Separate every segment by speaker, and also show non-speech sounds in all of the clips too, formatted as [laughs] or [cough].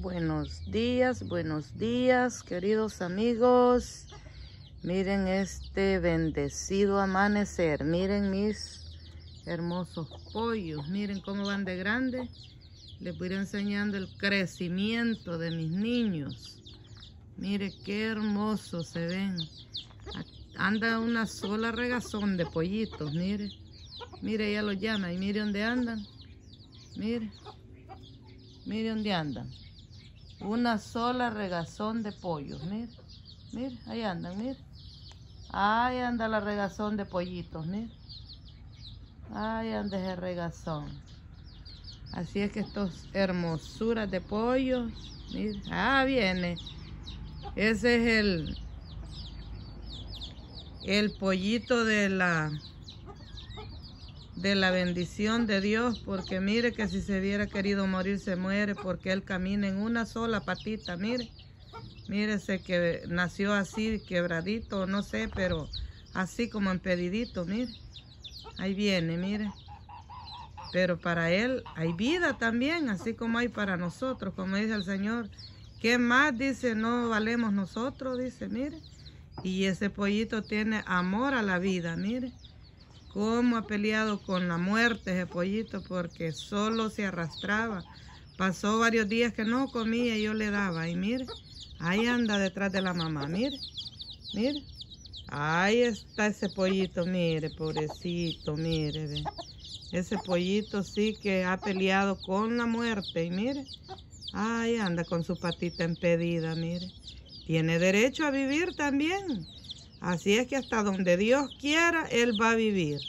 Speaker 1: Buenos días, buenos días, queridos amigos. Miren este bendecido amanecer. Miren mis hermosos pollos. Miren cómo van de grande. Les voy a ir enseñando el crecimiento de mis niños. Mire qué hermosos se ven. Anda una sola regazón de pollitos, mire. Mire, ya los llama y mire dónde andan. Mire. Mire dónde andan una sola regazón de pollos. miren, mir ahí andan, mir Ahí anda la regazón de pollitos, mir Ahí anda ese regazón. Así es que estos hermosuras de pollos, mir Ah, viene. Ese es el, el pollito de la de la bendición de Dios, porque mire que si se hubiera querido morir se muere, porque él camina en una sola patita, mire, mírese que nació así, quebradito, no sé, pero así como empedidito, mire, ahí viene, mire. Pero para él hay vida también, así como hay para nosotros, como dice el Señor. ¿Qué más? Dice, no valemos nosotros, dice, mire. Y ese pollito tiene amor a la vida, mire cómo ha peleado con la muerte ese pollito porque solo se arrastraba. Pasó varios días que no comía y yo le daba. Y mire, ahí anda detrás de la mamá, mire, mire. Ahí está ese pollito, mire, pobrecito, mire. Ese pollito sí que ha peleado con la muerte y mire, ahí anda con su patita impedida, mire. Tiene derecho a vivir también. Así es que hasta donde Dios quiera, él va a vivir.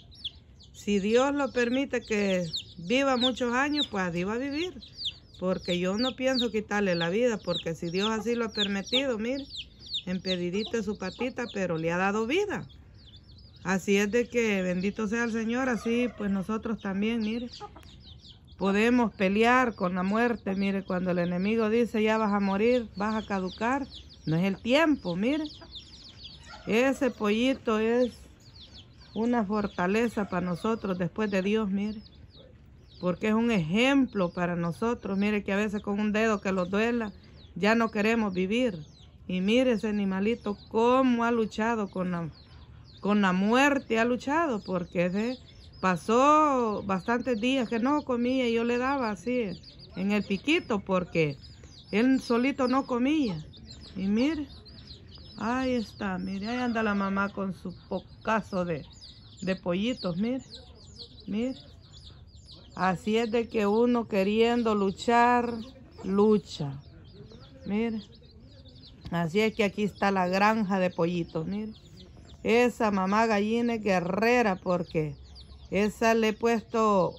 Speaker 1: Si Dios lo permite que viva muchos años, pues así va a vivir. Porque yo no pienso quitarle la vida, porque si Dios así lo ha permitido, mire, empedidita su patita, pero le ha dado vida. Así es de que bendito sea el Señor, así pues nosotros también, mire, podemos pelear con la muerte, mire, cuando el enemigo dice ya vas a morir, vas a caducar, no es el tiempo, mire. Ese pollito es una fortaleza para nosotros después de Dios, mire. Porque es un ejemplo para nosotros. Mire que a veces con un dedo que lo duela, ya no queremos vivir. Y mire ese animalito cómo ha luchado con la, con la muerte, ha luchado. Porque pasó bastantes días que no comía y yo le daba así en el piquito porque él solito no comía. Y mire. Ahí está, mire, ahí anda la mamá con su pocazo de, pollitos, mire, mire. Así es de que uno queriendo luchar, lucha. Mire, así es que aquí está la granja de pollitos, mire. Esa mamá gallina guerrera porque esa le he puesto,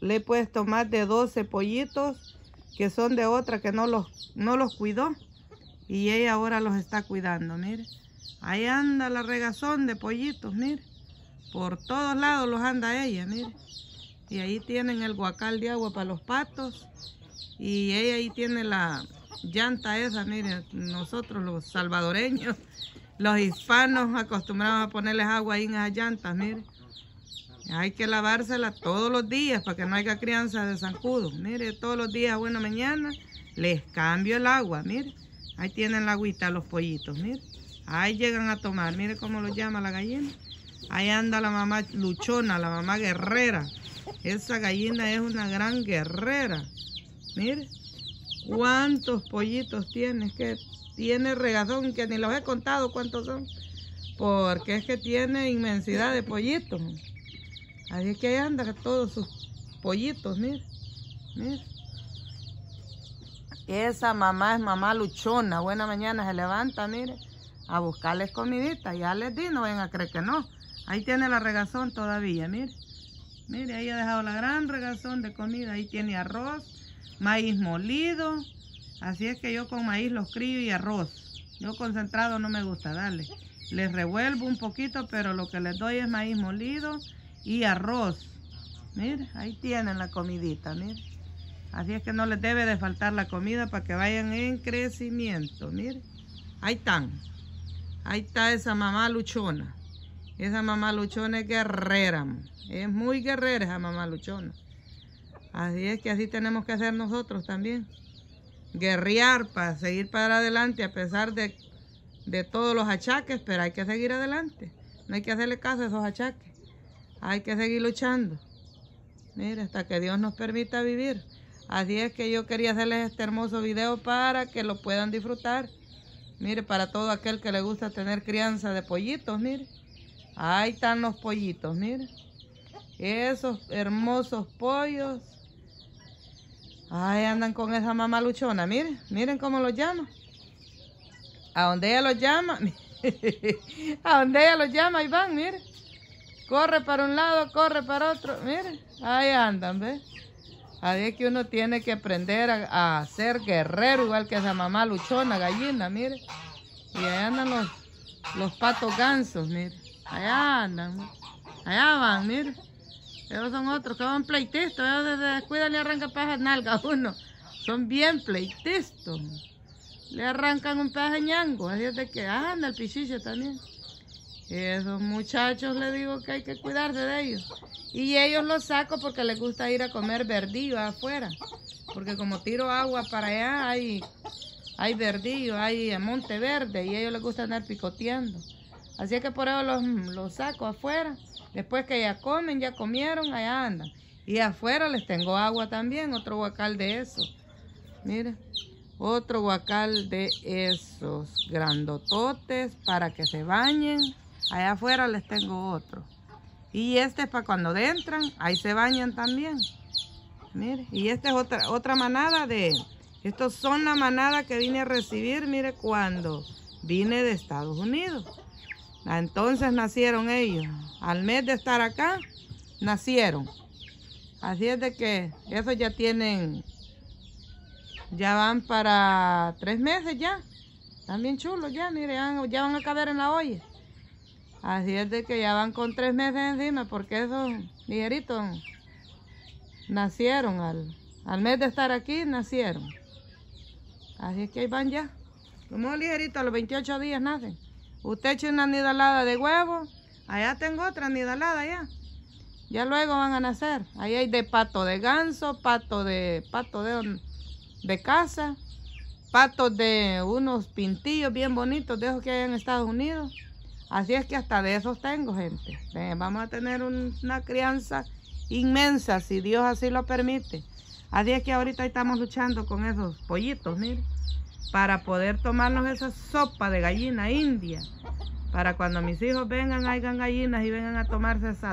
Speaker 1: le he puesto más de 12 pollitos que son de otra que no no los cuidó. Y ella ahora los está cuidando, mire. Ahí anda la regazón de pollitos, mire. Por todos lados los anda ella, mire. Y ahí tienen el guacal de agua para los patos. Y ella ahí tiene la llanta esa, mire. Nosotros los salvadoreños, los hispanos acostumbrados a ponerles agua ahí en esas llantas, mire. Hay que lavársela todos los días para que no haya crianza de zancudos. Mire, todos los días, buena mañana, les cambio el agua, mire. Ahí tienen la agüita los pollitos, miren. Ahí llegan a tomar, miren cómo los llama la gallina. Ahí anda la mamá luchona, la mamá guerrera. Esa gallina es una gran guerrera. Mire, cuántos pollitos tiene. que tiene regazón, que ni los he contado cuántos son. Porque es que tiene inmensidad de pollitos. Así es que ahí anda todos sus pollitos, miren. Esa mamá es mamá luchona. Buena mañana se levanta, mire, a buscarles comidita. Ya les di, no ven a creer que no. Ahí tiene la regazón todavía, mire. Mire, ahí ha dejado la gran regazón de comida. Ahí tiene arroz, maíz molido. Así es que yo con maíz los crío y arroz. Yo concentrado no me gusta darle. Les revuelvo un poquito, pero lo que les doy es maíz molido y arroz. Mire, ahí tienen la comidita, mire. Así es que no les debe de faltar la comida para que vayan en crecimiento. Mire, ahí están. Ahí está esa mamá luchona. Esa mamá luchona es guerrera. Es muy guerrera esa mamá luchona. Así es que así tenemos que hacer nosotros también. Guerrear para seguir para adelante a pesar de, de todos los achaques, pero hay que seguir adelante. No hay que hacerle caso a esos achaques. Hay que seguir luchando. Mira, hasta que Dios nos permita vivir. Así es que yo quería hacerles este hermoso video para que lo puedan disfrutar. Mire, para todo aquel que le gusta tener crianza de pollitos, mire. Ahí están los pollitos, mire. Esos hermosos pollos. Ahí andan con esa mamá luchona, mire. Miren cómo los llama. A donde ella los llama, [laughs] a donde ella los llama, y van, mire. Corre para un lado, corre para otro, mire. Ahí andan, ¿ves? Así es que uno tiene que aprender a, ser guerrero, igual que esa mamá luchona, gallina, mire. Y allá andan los, los patos gansos, mire. Allá andan, allá van, mire. Ellos son otros que van pleitistas, ellos desde descuidan le arrancan pajas nalgas nalga uno. Son bien pleitistas. Le arrancan un paja ñango, así es de que ah, anda el pichiche también esos muchachos le digo que hay que cuidarse de ellos. Y ellos los saco porque les gusta ir a comer verdillo afuera. Porque como tiro agua para allá, hay, hay verdillo, hay monte verde y ellos les gusta andar picoteando. Así que por eso los, saco afuera. Después que ya comen, ya comieron, allá andan. Y afuera les tengo agua también, otro guacal de esos. mire otro guacal de esos grandototes para que se bañen. Allá afuera les tengo otro. Y este es para cuando entran, ahí se bañan también. Mire, y esta es otra, otra manada de... Estos son la manada que vine a recibir, mire, cuando vine de Estados Unidos. Ah, entonces nacieron ellos. Al mes de estar acá, nacieron. Así es de que esos ya tienen, ya van para tres meses ya. Están bien chulos ya, mire, ya van a caber en la olla. Así es de que ya van con tres meses encima porque esos ligeritos nacieron al, al mes de estar aquí, nacieron. Así es que ahí van ya. Como ligeritos, a los 28 días nacen. Usted echa una nidalada de huevo, allá tengo otra nidalada ya. Ya luego van a nacer. Ahí hay de pato de ganso, pato de pato de, de casa, patos de unos pintillos bien bonitos de esos que hay en Estados Unidos. Así es que hasta de esos tengo, gente. Vamos a tener una crianza inmensa, si Dios así lo permite. Así es que ahorita estamos luchando con esos pollitos, miren. Para poder tomarnos esa sopa de gallina india. Para cuando mis hijos vengan, hayan gallinas y vengan a tomarse esa